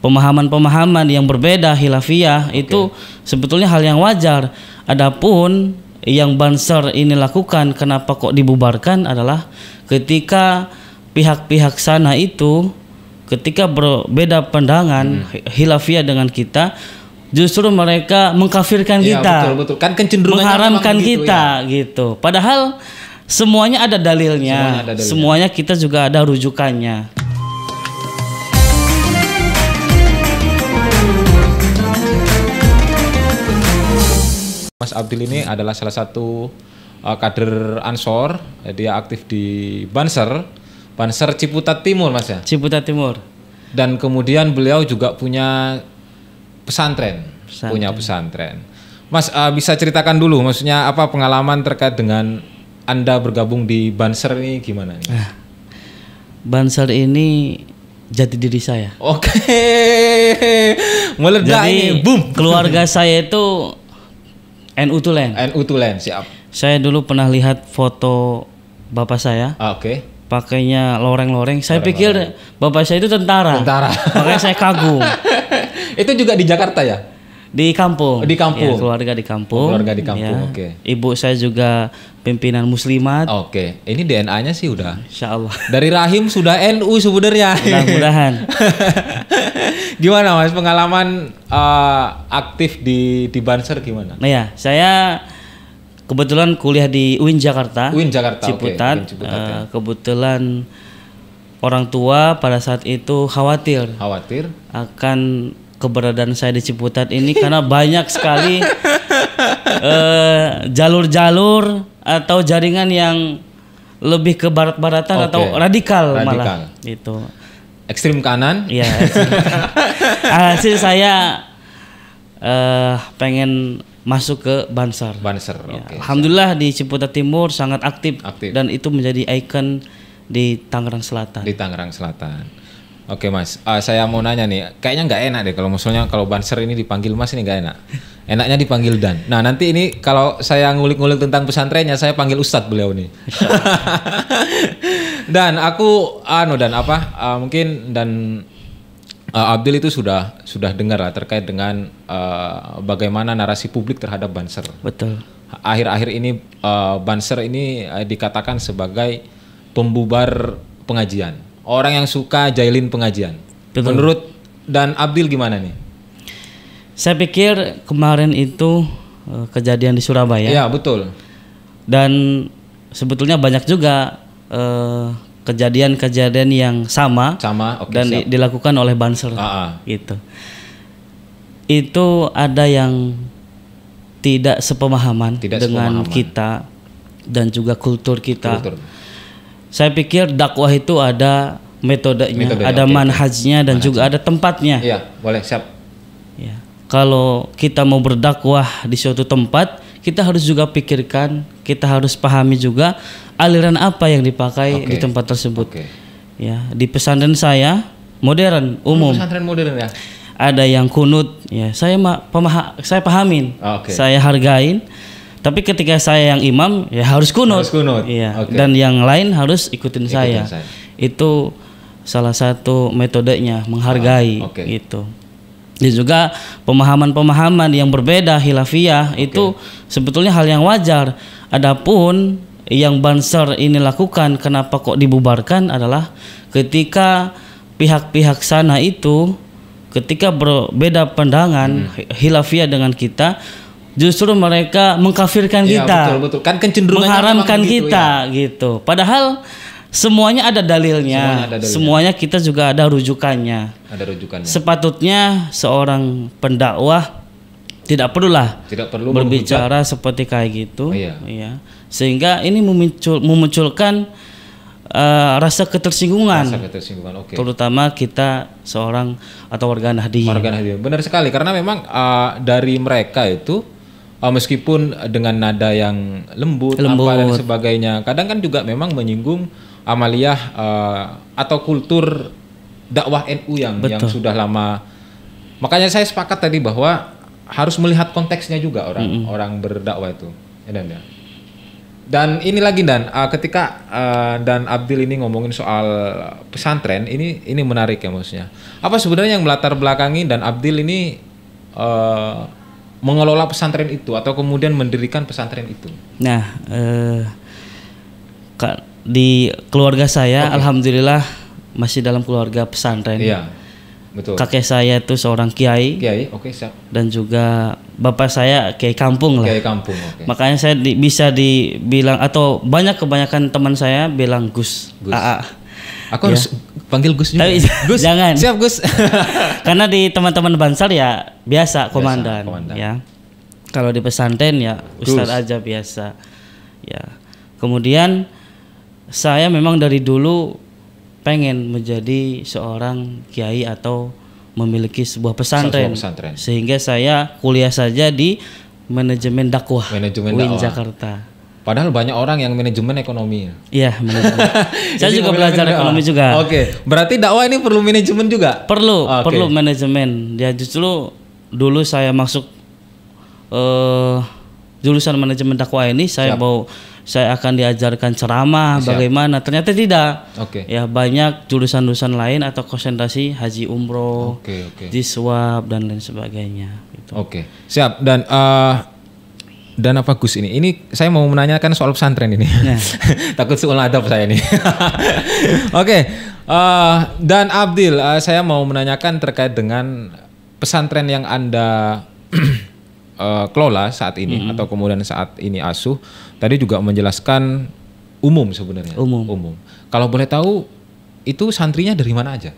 pemahaman-pemahaman yang berbeda hilafiah okay. itu sebetulnya hal yang wajar. Adapun yang Banser ini lakukan kenapa kok dibubarkan adalah ketika pihak-pihak sana itu ketika berbeda pandangan hmm. hilafiah dengan kita justru mereka mengkafirkan ya, kita betul betul kan mengharamkan gitu, kita ya. gitu padahal semuanya ada dalilnya semuanya, ada dalilnya. semuanya kita juga ada rujukannya Mas Abdul ini adalah salah satu uh, kader Ansor. Eh, dia aktif di Banser, Banser Ciputat Timur, Mas ya. Ciputat Timur. Dan kemudian beliau juga punya pesantren, pesantren. punya pesantren. Mas uh, bisa ceritakan dulu, maksudnya apa pengalaman terkait dengan anda bergabung di Banser ini gimana? Nih? Eh, Banser ini jati diri saya. Oke, meledak ini, boom. Keluarga saya itu NU Tulen. NU Tulen, siap. Saya dulu pernah lihat foto bapak saya. Ah, Oke. Okay. Pakainya loreng-loreng. Saya loreng -loreng. pikir bapak saya itu tentara. Tentara. Makanya saya kagum. itu juga di Jakarta ya? Di kampung. Di kampung. Ya, keluarga di kampung. Keluarga di kampung. Ya. Oke. Okay. Ibu saya juga pimpinan muslimat. Oke. Okay. Ini DNA-nya sih udah. Insya Allah. Dari rahim sudah NU sebenarnya. Mudah-mudahan. gimana Mas pengalaman uh, aktif di di Banser gimana? Nah ya, saya kebetulan kuliah di UIN Jakarta. UIN Jakarta. Ciputat. Okay. Ciputat uh, ya. Kebetulan orang tua pada saat itu khawatir. Khawatir akan keberadaan saya di Ciputat ini karena banyak sekali eh, jalur-jalur uh, atau jaringan yang lebih ke barat-baratan okay. atau radikal, radikal malah itu ekstrim kanan ya hasil saya uh, pengen masuk ke Banser Banser ya. okay. alhamdulillah di Ciputat Timur sangat aktif, aktif dan itu menjadi ikon di Tangerang Selatan di Tangerang Selatan Oke mas, uh, saya mau nanya nih, kayaknya nggak enak deh kalau misalnya kalau Banser ini dipanggil mas ini nggak enak. Enaknya dipanggil Dan. Nah nanti ini kalau saya ngulik-ngulik tentang pesantrennya, saya panggil Ustadz beliau nih. dan aku, anu dan apa? Uh, mungkin dan uh, Abdul itu sudah sudah dengar lah terkait dengan uh, bagaimana narasi publik terhadap Banser. Betul. Akhir-akhir ini uh, Banser ini uh, dikatakan sebagai pembubar pengajian orang yang suka jailin pengajian. Betul. Menurut dan Abdil gimana nih? Saya pikir kemarin itu eh, kejadian di Surabaya. Iya, betul. Dan sebetulnya banyak juga kejadian eh, kejadian-kejadian yang sama, sama okay, dan siap. dilakukan oleh banser Aa. Ah, ah. gitu. Itu ada yang tidak sepemahaman tidak dengan sepemahaman. kita dan juga kultur kita. Kultur. Saya pikir dakwah itu ada metodenya, metodenya ada okay, manhajnya dan manhajnya. juga ada tempatnya. Iya, boleh siap. Ya. Kalau kita mau berdakwah di suatu tempat, kita harus juga pikirkan, kita harus pahami juga aliran apa yang dipakai okay. di tempat tersebut. Okay. Ya, di pesantren saya modern, umum. pesantren modern ya. Ada yang kunut, ya. Saya pemaha saya pahamin. Ah, okay. Saya hargain tapi ketika saya yang imam ya harus kunut. Harus kunut. Iya. Okay. Dan yang lain harus ikutin, ikutin saya. saya. Itu salah satu metodenya menghargai ah, okay. gitu. Dan juga pemahaman-pemahaman yang berbeda hilafiah okay. itu sebetulnya hal yang wajar. Adapun yang Banser ini lakukan kenapa kok dibubarkan adalah ketika pihak-pihak sana itu ketika berbeda pandangan hmm. hilafiah dengan kita justru mereka mengkafirkan ya, kita. Betul betul. Kan kecenderungannya mengharamkan gitu, kita ya. gitu. Padahal semuanya ada dalilnya. Semuanya, ada dalilnya. semuanya kita juga ada rujukannya. Ada rujukannya. Sepatutnya seorang pendakwah tidak perlulah tidak perlu berbicara menghujat. seperti kayak gitu. Oh, iya. iya. Sehingga ini memuncul, memunculkan uh, rasa ketersinggungan. Rasa ketersinggungan, oke. Okay. Terutama kita seorang atau warga Nahdi Warga Nahdi benar sekali karena memang uh, dari mereka itu uh, meskipun dengan nada yang lembut, lembut. apa dan sebagainya. Kadang kan juga memang menyinggung amaliyah uh, ah, atau kultur dakwah NU yang Betul. yang sudah lama. Makanya saya sepakat tadi bahwa harus melihat konteksnya juga orang mm -hmm. orang berdakwah itu. Ya, dan ya. Dan ini lagi dan uh, ketika uh, dan Abdul ini ngomongin soal pesantren ini ini menarik ya maksudnya. Apa sebenarnya yang melatar belakangi dan Abdul ini uh, mengelola pesantren itu atau kemudian mendirikan pesantren itu? Nah, eh, di keluarga saya, okay. alhamdulillah masih dalam keluarga pesantren. Iya, betul. Kakek saya itu seorang kiai. Kiai, oke okay, Dan juga bapak saya kiai kampung lah. Kiai kampung, oke. Okay. Makanya saya di, bisa dibilang atau banyak kebanyakan teman saya bilang Gus, Gus. AA. Aku harus ya. panggil Gus juga. Tapi, Gus, jangan. Siap Gus. Karena di teman-teman Bansal ya biasa komandan, biasa, komandan. ya. Kalau di pesantren ya Ustadz aja biasa. Ya. Kemudian saya memang dari dulu pengen menjadi seorang kiai atau memiliki sebuah pesantren, pesantren. sehingga saya kuliah saja di manajemen dakwah manajemen UIN Jakarta Padahal banyak orang yang manajemen ekonomi. Ya. Iya, manajemen. Saya juga belajar ya. ekonomi juga. Oke, okay. berarti dakwah ini perlu manajemen juga? Perlu, okay. perlu manajemen. Ya justru dulu saya masuk uh, jurusan manajemen dakwah ini saya Siap. mau saya akan diajarkan ceramah Siap. bagaimana ternyata tidak okay. ya banyak jurusan-jurusan lain atau konsentrasi haji umroh okay, okay. jiswab dan lain sebagainya gitu. oke okay. siap dan uh, dana apa ini? Ini saya mau menanyakan soal pesantren ini. Yeah. Takut soal adab saya ini. Oke. okay. Uh, eh, dan Abdil, uh, saya mau menanyakan terkait dengan pesantren yang Anda uh, kelola saat ini mm -hmm. atau kemudian saat ini asuh. Tadi juga menjelaskan umum sebenarnya. Umum. Umum. Kalau boleh tahu itu santrinya dari mana aja?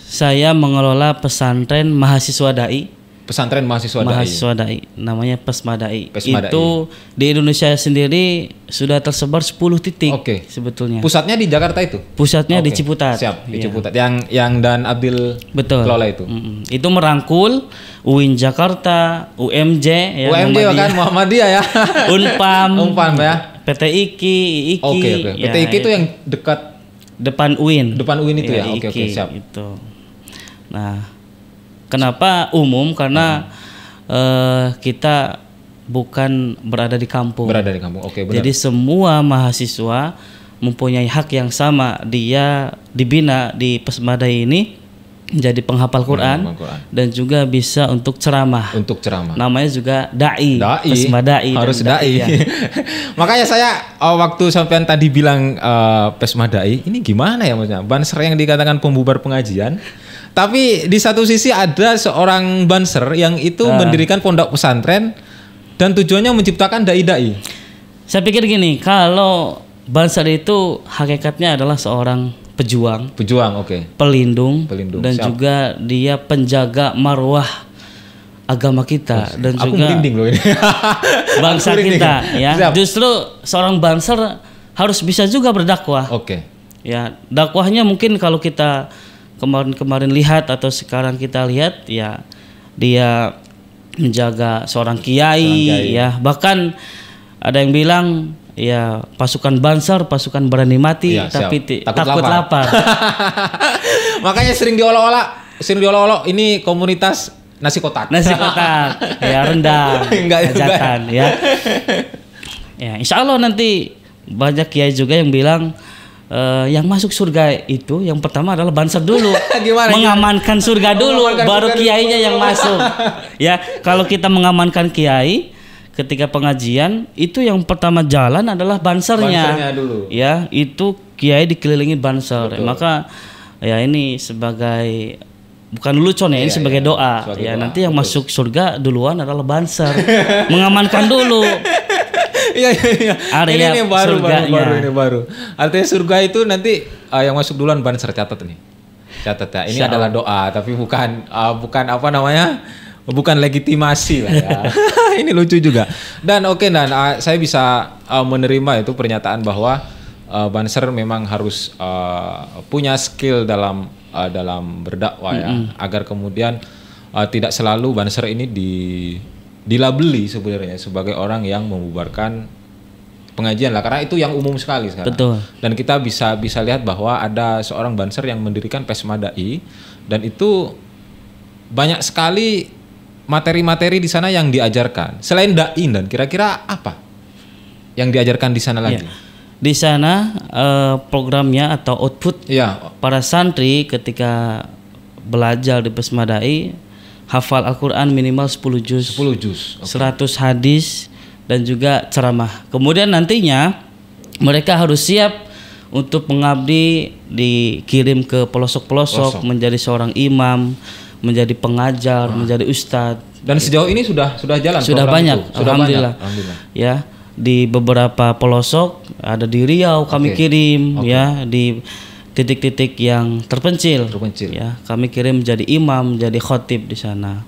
Saya mengelola pesantren mahasiswa dai Pesantren Mahasiswa, Mahasiswa Dai. Dai. Namanya Pesmadai. Pesma Itu di Indonesia sendiri sudah tersebar 10 titik. Oke. Okay. Sebetulnya. Pusatnya di Jakarta itu. Pusatnya okay. di Ciputat. Siap, di ya. Ciputat. Yang yang dan Abdul Betul. kelola itu. Mm -mm. Itu merangkul UIN Jakarta, UMJ ya UMJ kan Muhammadiyah ya. Unpam. Unpam ya. PT IKI, IKI. Oke, okay, okay. PT ya, IKI itu ya. yang dekat depan UIN. Depan UIN itu ya. Oke, ya? oke, okay, okay, siap. Itu. Nah, Kenapa umum? Karena hmm. uh, kita bukan berada di kampung. Berada di kampung. Oke, okay, Jadi semua mahasiswa mempunyai hak yang sama. Dia dibina di pesmada ini jadi penghafal Quran, Quran dan juga bisa untuk ceramah. Untuk ceramah. Namanya juga dai. Dai. dai. Harus dai. dai. Ya. Makanya saya oh, waktu sampean tadi bilang uh, eh, pesma dai, ini gimana ya maksudnya? Banser yang dikatakan pembubar pengajian, tapi di satu sisi ada seorang banser yang itu nah. mendirikan pondok pesantren dan tujuannya menciptakan dai-dai. Saya pikir gini, kalau banser itu hakikatnya adalah seorang pejuang. Pejuang, oke. Okay. Pelindung, pelindung dan Siap. juga dia penjaga marwah agama kita dan Aku juga loh ini. bangsa kita ya. Siap. Justru seorang banser harus bisa juga berdakwah. Oke. Okay. Ya, dakwahnya mungkin kalau kita kemarin-kemarin lihat atau sekarang kita lihat ya dia menjaga seorang kiai, seorang kiai. ya. Bahkan ada yang bilang ya pasukan Bansar, pasukan berani mati ya, tapi takut, takut lapar. lapar. Makanya sering diolok-olok. sering diolok-olok. ini komunitas nasi kotak. Nasi kotak. ya rendang, Enggak ya. Ya, insya Allah nanti banyak kiai juga yang bilang uh, yang masuk surga itu yang pertama adalah banser dulu gimana, mengamankan gimana? surga dulu mengamankan baru surga kiainya yang masuk ya kalau kita mengamankan kiai ketika pengajian itu yang pertama jalan adalah bansernya. Bansernya dulu. Ya, itu kiai dikelilingi banser. Betul. Maka ya ini sebagai bukan dulu ya, iya, sebagai iya, doa. Suatu ya, doa. nanti yang Betul. masuk surga duluan adalah banser. Mengamankan dulu. Iya iya iya. ini, baru, surganya. baru baru ini baru. Artinya surga itu nanti uh, yang masuk duluan banser catat nih. Catat ya. Ini Siap. adalah doa tapi bukan uh, bukan apa namanya? bukan legitimasi lah ya. ini lucu juga. Dan oke okay, dan uh, saya bisa uh, menerima itu pernyataan bahwa uh, Banser memang harus uh, punya skill dalam uh, dalam berdakwah mm -hmm. ya agar kemudian uh, tidak selalu Banser ini di dilabeli sebenarnya sebagai orang yang membubarkan pengajian lah karena itu yang umum sekali sekarang. Betul. Dan kita bisa bisa lihat bahwa ada seorang banser yang mendirikan Pesmadai dan itu banyak sekali materi-materi di sana yang diajarkan selain dai dan kira-kira apa yang diajarkan di sana ya. lagi? Ya. Di sana eh, programnya atau output ya. para santri ketika belajar di Pesma hafal Al-Qur'an minimal 10 juz. 10 juz. Okay. 100 hadis dan juga ceramah. Kemudian nantinya mereka harus siap untuk mengabdi dikirim ke pelosok-pelosok menjadi seorang imam menjadi pengajar, hmm. menjadi ustadz. Dan gitu. sejauh ini sudah sudah jalan. Sudah banyak, itu. Sudah alhamdulillah. Banyak. alhamdulillah. Ya di beberapa pelosok ada di Riau kami okay. kirim okay. ya di titik-titik yang terpencil. Terpencil. Ya, kami kirim menjadi imam, menjadi khotib di sana.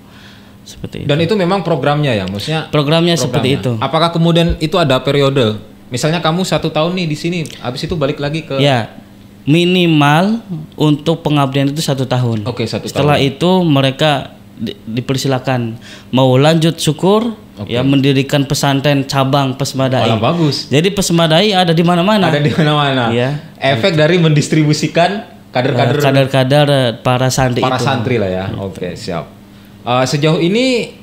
Seperti itu. Dan itu memang programnya ya, maksudnya. Programnya, programnya. seperti itu. Apakah kemudian itu ada periode? Misalnya kamu satu tahun nih di sini, habis itu balik lagi ke. Ya, minimal untuk pengabdian itu satu tahun. Oke okay, satu Setelah itu mereka di, dipersilakan mau lanjut syukur okay. ya mendirikan pesantren cabang pesmadai. Oh, bagus. Jadi pesmadai ada di mana-mana. Ada di mana-mana. Ya. Efek gitu. dari mendistribusikan kader-kader eh, kader-kader eh, para santri para itu. santri lah ya. Gitu. Oke okay, siap. Uh, sejauh ini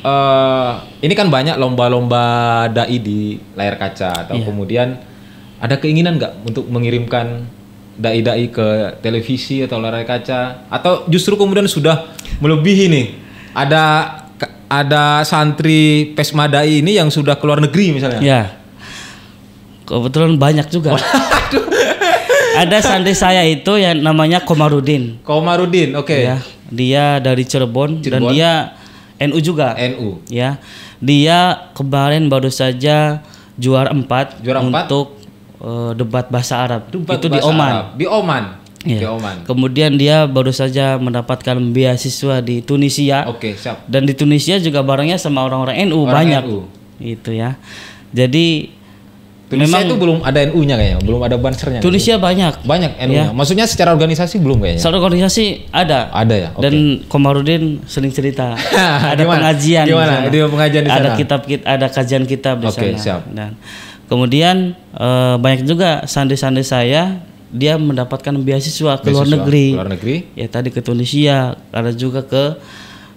uh, ini kan banyak lomba-lomba dai di layar kaca atau yeah. kemudian ada keinginan nggak untuk mengirimkan dai-dai ke televisi atau layar kaca atau justru kemudian sudah melebihi nih ada ada santri pesmadai ini yang sudah keluar negeri misalnya ya kebetulan banyak juga ada santri saya itu yang namanya Komarudin Komarudin oke okay. ya dia dari Cirebon, Cirebon dan dia NU juga NU ya dia kemarin baru saja juara empat juara empat? untuk uh, debat bahasa Arab. Debat itu bahasa di Oman. Arab. Di Oman. Ya. Oman. Kemudian dia baru saja mendapatkan beasiswa di Tunisia. Oke, okay, siap. Dan di Tunisia juga barangnya sama orang-orang NU orang banyak. NU. Itu ya. Jadi Tunisia memang itu belum ada NU-nya kayaknya, belum ada bansernya. Tunisia gitu. banyak. Banyak NU-nya. Ya. Maksudnya secara organisasi belum kayaknya. Secara organisasi ada. Ada ya. Okay. Dan Komarudin sering cerita ada gimana? pengajian. Gimana? Di sana. Ada pengajian di sana. Ada kitab ada kajian kitab di okay, sana. Siap. Dan Kemudian uh, banyak juga santri-santri saya dia mendapatkan beasiswa ke luar negeri. Luar negeri? Ya tadi ke Tunisia, ada juga ke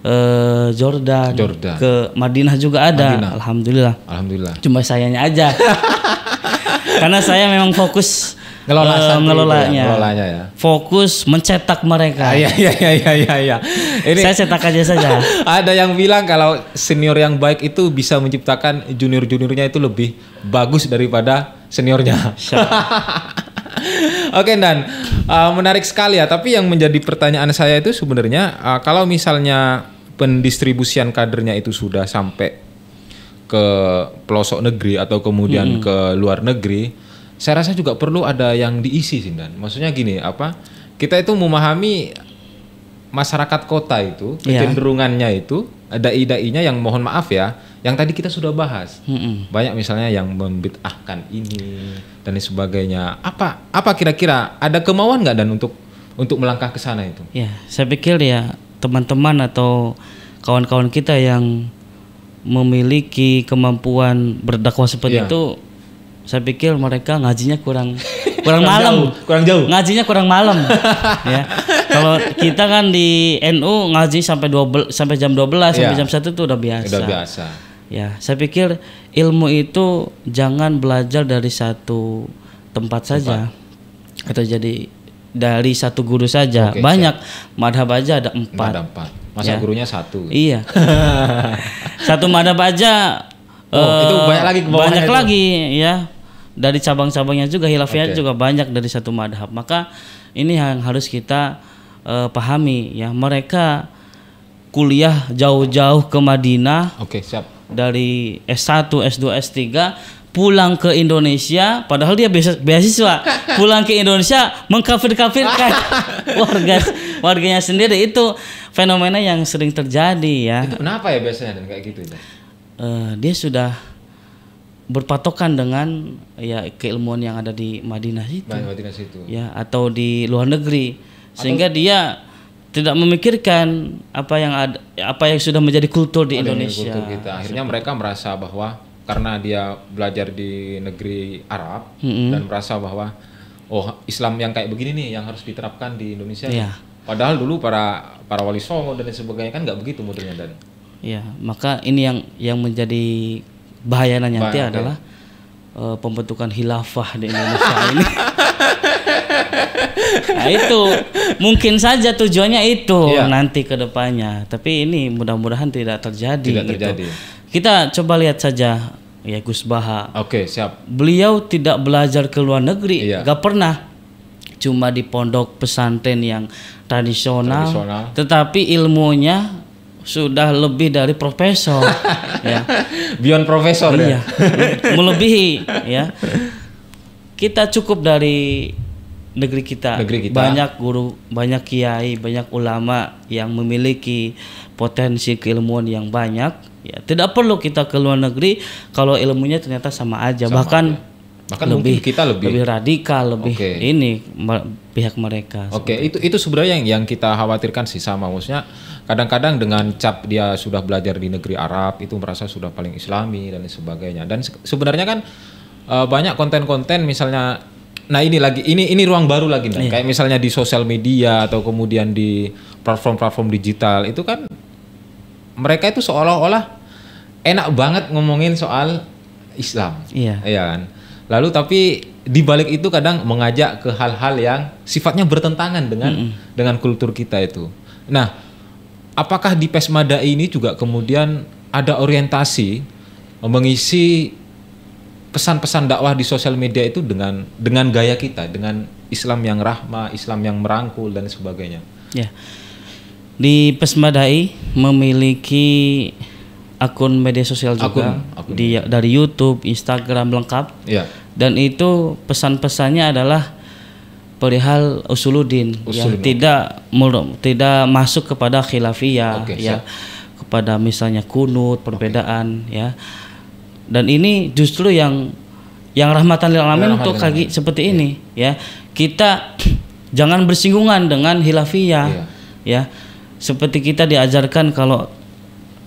uh, Jordan, Jordan, ke Madinah juga ada. Madinah. Alhamdulillah. Alhamdulillah. Cuma sayanya aja. Karena saya memang fokus ngelola uh, ngelolanya. Ya, ngelolanya ya. Fokus mencetak mereka. Iya iya iya iya iya. Ya. Ini saya cetak aja saja. ada yang bilang kalau senior yang baik itu bisa menciptakan junior-juniornya itu lebih bagus daripada seniornya. Oke okay, Dan, uh, menarik sekali ya. Tapi yang menjadi pertanyaan saya itu sebenarnya uh, kalau misalnya pendistribusian kadernya itu sudah sampai ke pelosok negeri atau kemudian hmm. ke luar negeri, saya rasa juga perlu ada yang diisi sih dan maksudnya gini apa kita itu memahami masyarakat kota itu iya. kecenderungannya itu ada idainya yang mohon maaf ya yang tadi kita sudah bahas mm -hmm. banyak misalnya yang membid'ahkan ini dan sebagainya apa apa kira-kira ada kemauan nggak dan untuk untuk melangkah ke sana itu ya saya pikir ya teman-teman atau kawan-kawan kita yang memiliki kemampuan berdakwah seperti yeah. itu saya pikir mereka ngajinya kurang kurang, kurang malam jauh, kurang jauh ngajinya kurang malam ya kalau kita kan di NU ngaji sampai 12 sampai jam 12 yeah. sampai iya. jam satu itu udah biasa udah biasa ya saya pikir ilmu itu jangan belajar dari satu tempat, tempat. saja atau jadi dari satu guru saja okay, banyak madhab aja ada empat, Ada empat. masa ya. gurunya satu iya satu madhab aja Oh, uh, itu eh, banyak lagi banyak itu. lagi ya dari cabang-cabangnya juga hilafiyah okay. juga banyak dari satu madhab maka ini yang harus kita uh, pahami ya mereka kuliah jauh-jauh ke Madinah oke okay, siap dari S1 S2 S3 pulang ke Indonesia padahal dia beasiswa pulang ke Indonesia mengkafir-kafirkan warga warganya sendiri itu fenomena yang sering terjadi ya itu kenapa ya biasanya dan kayak gitu ya? uh, dia sudah berpatokan dengan ya keilmuan yang ada di Madinah itu. Madinah situ. Ya, atau di luar negeri. Sehingga atau, dia tidak memikirkan apa yang ada apa yang sudah menjadi kultur di Indonesia. Kultur kita. Akhirnya Seperti. mereka merasa bahwa karena dia belajar di negeri Arab mm -hmm. dan merasa bahwa oh Islam yang kayak begini nih yang harus diterapkan di Indonesia. Yeah. Padahal dulu para para wali songo dan sebagainya kan nggak begitu modelnya dan. Ya, maka ini yang yang menjadi bahayanya nanti Bahaya. adalah uh, pembentukan hilafah di Indonesia ini. nah itu mungkin saja tujuannya itu iya. nanti ke depannya. Tapi ini mudah-mudahan tidak terjadi. Tidak gitu. Kita coba lihat saja ya Gus Baha. Oke, siap. Beliau tidak belajar ke luar negeri, iya. gak pernah. Cuma di pondok pesantren yang tradisional, tradisional. tetapi ilmunya sudah lebih dari profesor ya beyond profesor ya? iya. melebihi ya kita cukup dari negeri kita. negeri kita banyak guru banyak kiai banyak ulama yang memiliki potensi keilmuan yang banyak ya tidak perlu kita ke luar negeri kalau ilmunya ternyata sama aja sama bahkan aja. bahkan lebih kita lebih lebih radikal lebih okay. ini pihak mereka oke okay. itu itu sebenarnya yang yang kita khawatirkan sih sama maksudnya kadang-kadang dengan cap dia sudah belajar di negeri Arab itu merasa sudah paling Islami dan sebagainya dan sebenarnya kan eh, banyak konten-konten misalnya nah ini lagi ini ini ruang baru lagi nih iya. kayak misalnya di sosial media atau kemudian di platform-platform digital itu kan mereka itu seolah-olah enak banget ngomongin soal Islam iya ya kan lalu tapi di balik itu kadang mengajak ke hal-hal yang sifatnya bertentangan dengan mm -mm. dengan kultur kita itu nah apakah di Pesmada ini juga kemudian ada orientasi mengisi pesan-pesan dakwah di sosial media itu dengan dengan gaya kita, dengan Islam yang rahmah, Islam yang merangkul dan sebagainya. Ya. Di Pesmadai memiliki akun media sosial juga akun, akun. Di, dari YouTube, Instagram lengkap. Ya. Dan itu pesan-pesannya adalah perihal usuluddin ya, Usul, yang tidak tidak masuk kepada khilafiyah okay, ya kepada misalnya kunut perbedaan okay. ya dan ini justru yang yang rahmatan lil alamin untuk kaki seperti yeah. ini iya. ya kita jangan bersinggungan dengan khilafiyah yeah. ya seperti kita diajarkan kalau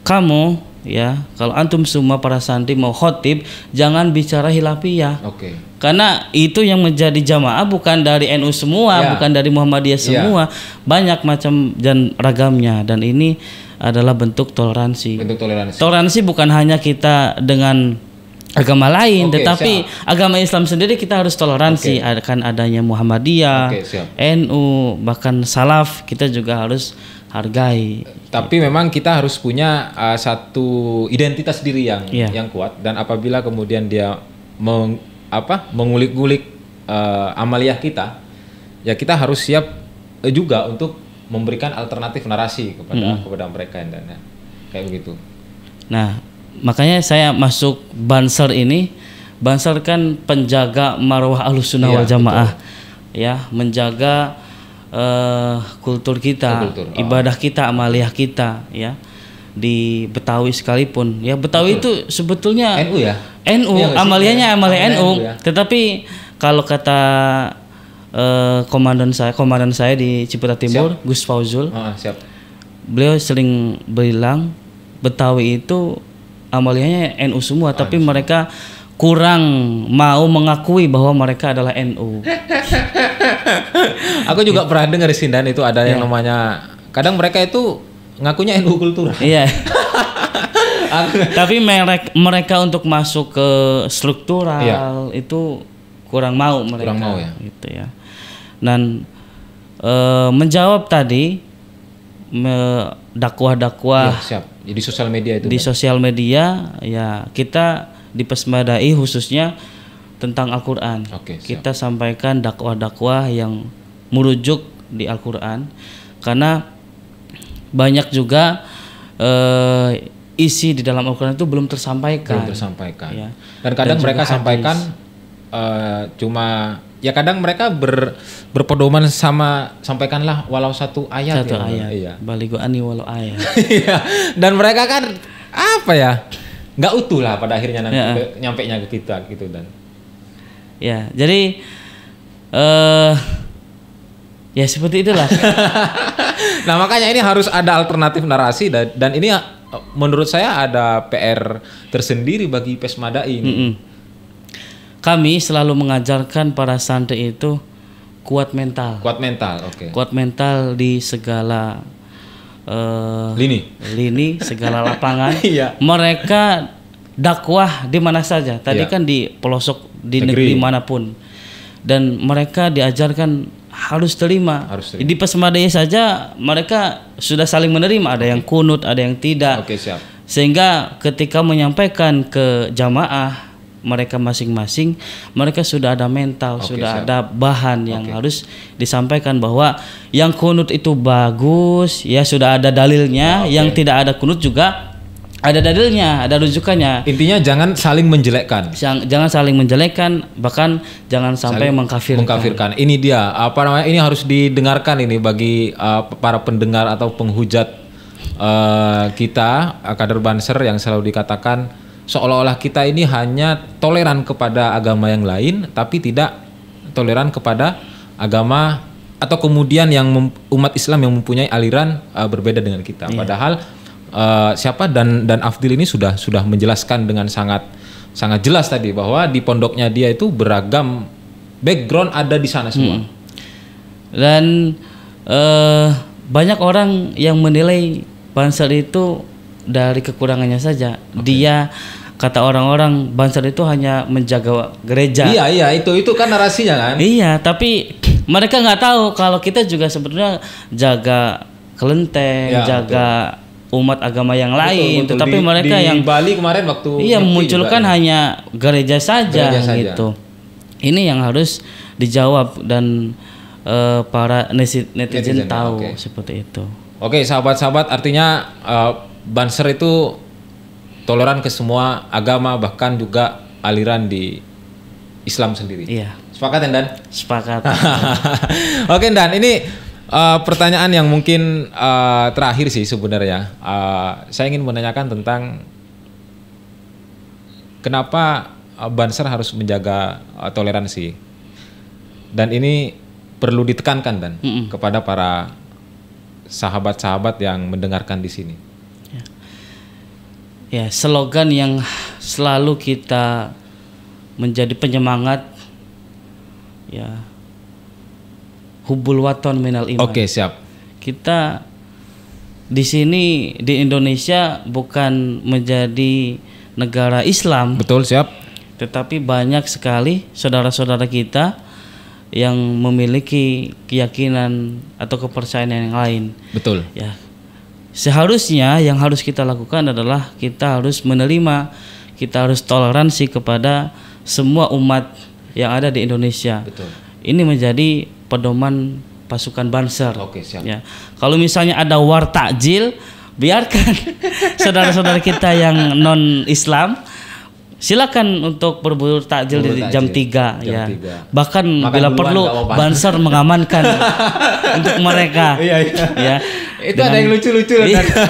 kamu ya kalau antum semua para santri mau khotib jangan bicara hilafiyah oke okay. karena itu yang menjadi jamaah bukan dari NU semua ya. bukan dari Muhammadiyah ya. semua ya. banyak macam dan ragamnya dan ini adalah bentuk toleransi bentuk toleransi toleransi bukan hanya kita dengan agama lain, okay, tetapi siap. agama Islam sendiri kita harus toleransi okay. akan adanya Muhammadiyah, okay, NU, bahkan Salaf kita juga harus hargai. Tapi gitu. memang kita harus punya uh, satu identitas diri yang yeah. yang kuat dan apabila kemudian dia meng, apa mengulik ulik uh, amaliah kita, ya kita harus siap eh, juga untuk memberikan alternatif narasi kepada mm. kepada mereka dan ya. kayak begitu. Nah, makanya saya masuk Banser ini, Banser kan penjaga marwah Ahlussunnah ya, wal Jamaah. Ya, menjaga uh, kultur kita, oh, kultur. Oh. ibadah kita, amaliah kita, ya di Betawi sekalipun. Ya Betawi Betul. itu sebetulnya NU ya. NU, ya, amaliahnya ya. NU. NU ya. Tetapi kalau kata uh, komandan saya, komandan saya di Ciputat Timur, siap. Gus Fauzul. Oh, siap. Beliau sering bilang Betawi itu amaliahnya NU semua, oh, tapi NU mereka kurang mau mengakui bahwa mereka adalah NU. Aku juga pernah dengar di Sindan itu ada yang iya. namanya kadang mereka itu ngakunya NU kultural. Iya. Tapi merek, mereka untuk masuk ke struktural ya. itu kurang mau mereka. Kurang mau ya. Gitu ya. Dan e, menjawab tadi dakwah-dakwah ya, siap. Jadi sosial media itu. Di kan? sosial media ya kita dipesmadai khususnya tentang Al-Qur'an. Okay, Kita sampaikan dakwah-dakwah yang merujuk di Al-Qur'an karena banyak juga eh, isi di dalam Al-Qur'an itu belum tersampaikan. Belum tersampaikan. Ya. Dan kadang Dan mereka hadis. sampaikan uh, cuma ya kadang mereka ber, berpedoman sama sampaikanlah walau satu ayat satu ya, ayat iya. baligo ani walau ayat iya. dan mereka kan apa ya nggak utuh lah pada akhirnya nanti ya. ke, nyampe nya ke kita gitu dan ya jadi uh, ya seperti itulah nah makanya ini harus ada alternatif narasi dan, dan ini menurut saya ada PR tersendiri bagi Pesmada ini mm -mm. kami selalu mengajarkan para santri itu kuat mental kuat mental oke okay. kuat mental di segala uh, lini lini segala lapangan iya. mereka dakwah di mana saja tadi iya. kan di pelosok di negeri. negeri manapun dan mereka diajarkan harus terima. Harus terima. Di Pesmadaya saja mereka sudah saling menerima, ada yang kunut, ada yang tidak. Oke, siap. Sehingga ketika menyampaikan ke jamaah mereka masing-masing mereka sudah ada mental okay, sudah siap. ada bahan yang okay. harus disampaikan bahwa yang kunut itu bagus ya sudah ada dalilnya okay. yang tidak ada kunut juga ada dalilnya ada rujukannya intinya jangan saling menjelekkan jangan, jangan saling menjelekkan bahkan jangan sampai saling mengkafirkan mengkafirkan ini dia apa namanya ini harus didengarkan ini bagi uh, para pendengar atau penghujat uh, kita uh, kader banser yang selalu dikatakan seolah-olah kita ini hanya toleran kepada agama yang lain tapi tidak toleran kepada agama atau kemudian yang umat Islam yang mempunyai aliran uh, berbeda dengan kita. iya. Padahal uh, siapa dan dan Afdil ini sudah sudah menjelaskan dengan sangat sangat jelas tadi bahwa di pondoknya dia itu beragam background ada di sana semua. Hmm. Dan uh, banyak orang yang menilai Pansel itu dari kekurangannya saja. Okay. Dia kata orang-orang Banser itu hanya menjaga gereja. Iya iya itu itu kan narasinya kan. Iya tapi mereka nggak tahu kalau kita juga sebenarnya jaga kelenteng, ya, jaga betul. umat agama yang lain. Betul, Tapi di, mereka di yang Bali kemarin waktu iya munculkan juga, ya. hanya gereja saja gereja gitu. Ini yang harus dijawab dan uh, para netizen, netizen tahu okay. seperti itu. Oke okay, sahabat-sahabat artinya uh, banser itu toleran ke semua agama bahkan juga aliran di Islam sendiri. Iya. Sepakat Endan? Sepakat. Oke Endan, ini uh, pertanyaan yang mungkin uh, terakhir sih sebenarnya. Uh, saya ingin menanyakan tentang kenapa Banser harus menjaga uh, toleransi. Dan ini perlu ditekankan dan mm -mm. kepada para sahabat-sahabat yang mendengarkan di sini ya slogan yang selalu kita menjadi penyemangat ya hubul waton minal iman. Oke, siap. Kita di sini di Indonesia bukan menjadi negara Islam. Betul, siap. Tetapi banyak sekali saudara-saudara kita yang memiliki keyakinan atau kepercayaan yang lain. Betul. Ya, Seharusnya yang harus kita lakukan adalah kita harus menerima, kita harus toleransi kepada semua umat yang ada di Indonesia. Betul. Ini menjadi pedoman pasukan Banser. Oke, siap. Ya. Kalau misalnya ada war takjil, biarkan saudara-saudara kita yang non Islam silakan untuk berburu takjil di jam tiga ya. Bahkan Makan bila perlu banser mengamankan untuk mereka. Iya, iya. Ya. Itu Dengan, ada yang lucu-lucu iya, kan.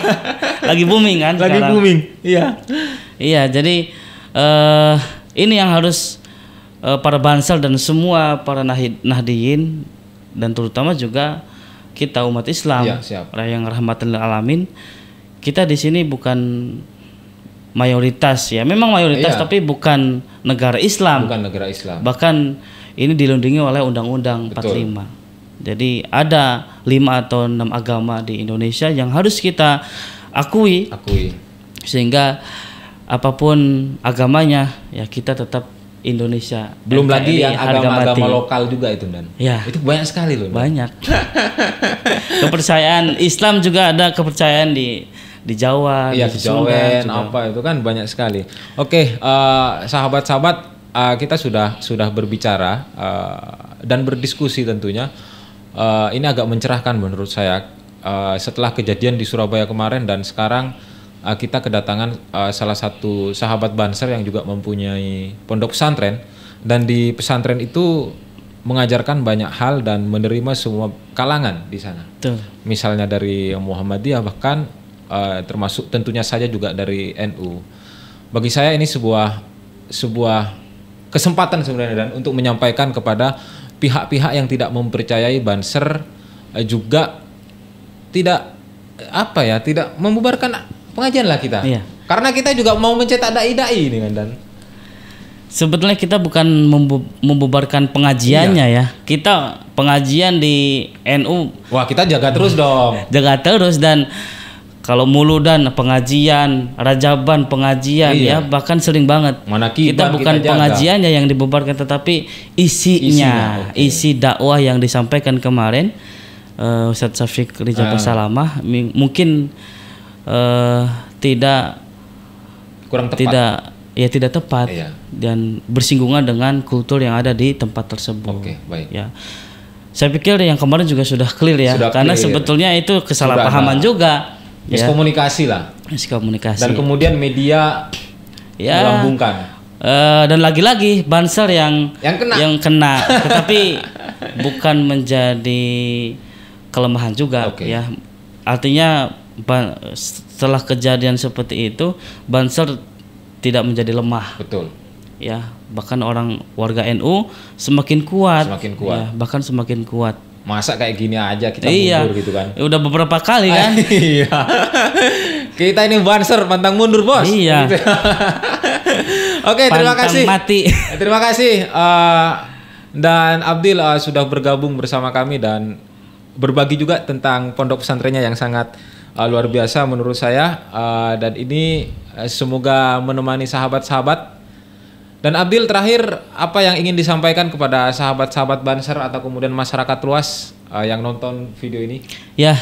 lagi booming kan Lagi sekarang. booming. Iya. Iya, jadi uh, ini yang harus uh, para banser dan semua para nahdiin dan terutama juga kita umat Islam. Ya, siap. Yang rahmatil alamin. Kita di sini bukan mayoritas ya memang mayoritas iya. tapi bukan negara Islam bukan negara Islam bahkan ini dilindungi oleh Undang-Undang 45 jadi ada lima atau enam agama di Indonesia yang harus kita akui akui sehingga apapun agamanya ya kita tetap Indonesia belum NKRI, lagi yang agama-agama lokal juga itu dan ya itu banyak sekali loh banyak kepercayaan Islam juga ada kepercayaan di di Jawa, iya, di Jawa, apa itu kan banyak sekali. Oke, uh, sahabat-sahabat uh, kita sudah sudah berbicara uh, dan berdiskusi tentunya. Uh, ini agak mencerahkan menurut saya. Uh, setelah kejadian di Surabaya kemarin dan sekarang uh, kita kedatangan uh, salah satu sahabat Banser yang juga mempunyai pondok pesantren dan di pesantren itu mengajarkan banyak hal dan menerima semua kalangan di sana. Tuh. Misalnya dari Muhammadiyah bahkan Eh, termasuk tentunya saja juga dari NU. Bagi saya ini sebuah sebuah kesempatan sebenarnya dan untuk menyampaikan kepada pihak-pihak yang tidak mempercayai Banser uh, juga tidak apa ya tidak membubarkan pengajian lah kita. Iya. Karena kita juga mau mencetak dai-dai ini kan dan sebetulnya kita bukan membubarkan pengajiannya iya. ya. Kita pengajian di NU. Wah, kita jaga terus dong. Jaga terus dan kalau muludan pengajian, rajaban pengajian iya. ya bahkan sering banget. kita bukan kita pengajiannya yang dibubarkan tetapi isinya, isinya okay. isi dakwah yang disampaikan kemarin uh, Ustadz Syafiq Rijal uh. Ah. Salamah mungkin uh, tidak kurang tepat. Tidak ya tidak tepat iya. dan bersinggungan dengan kultur yang ada di tempat tersebut. Oke, okay, baik. Ya saya pikir yang kemarin juga sudah clear ya sudah karena clear. sebetulnya itu kesalahpahaman nah. juga Ya. komunikasi lah. Yes, komunikasi. Dan kemudian media ya. melambungkan. Uh, dan lagi-lagi Banser yang yang kena, yang kena. tetapi bukan menjadi kelemahan juga okay. ya. Artinya setelah kejadian seperti itu Banser tidak menjadi lemah. Betul. Ya, bahkan orang warga NU semakin kuat. Semakin kuat. Ya, bahkan semakin kuat masa kayak gini aja kita iya. mundur gitu kan. Ya, udah beberapa kali kan. iya. kita ini banser pantang mundur bos. Iya. Gitu. Oke okay, terima kasih. mati. terima kasih uh, dan Abdil uh, sudah bergabung bersama kami dan berbagi juga tentang pondok pesantrennya yang sangat uh, luar biasa menurut saya uh, dan ini uh, semoga menemani sahabat-sahabat dan Abdil terakhir apa yang ingin disampaikan kepada sahabat-sahabat Banser atau kemudian masyarakat luas uh, yang nonton video ini? Ya,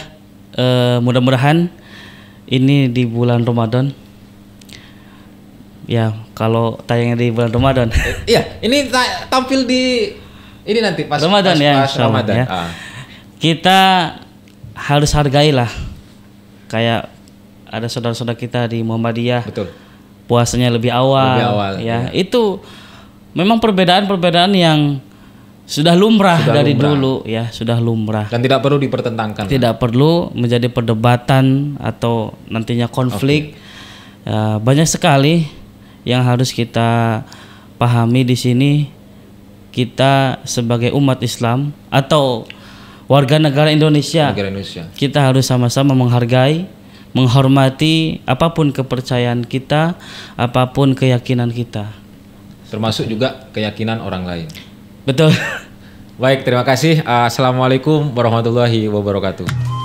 uh, mudah-mudahan ini di bulan Ramadan. Ya, kalau tayangnya di bulan Ramadan. Eh, iya, ini ta tampil di ini nanti pas Ramadan pas, ya, pas Ramadan. Ya. Ah. Kita harus hargailah kayak ada saudara-saudara kita di Muhammadiyah. Betul puasanya lebih awal, lebih awal ya. ya. Itu memang perbedaan-perbedaan yang sudah lumrah sudah dari lumrah. dulu ya, sudah lumrah. Dan tidak perlu dipertentangkan. Tidak kan? perlu menjadi perdebatan atau nantinya konflik. Okay. Ya, uh, banyak sekali yang harus kita pahami di sini kita sebagai umat Islam atau warga negara Indonesia, negara Indonesia. kita harus sama-sama menghargai menghormati apapun kepercayaan kita, apapun keyakinan kita. Termasuk juga keyakinan orang lain. Betul. Baik, terima kasih. Assalamualaikum warahmatullahi wabarakatuh.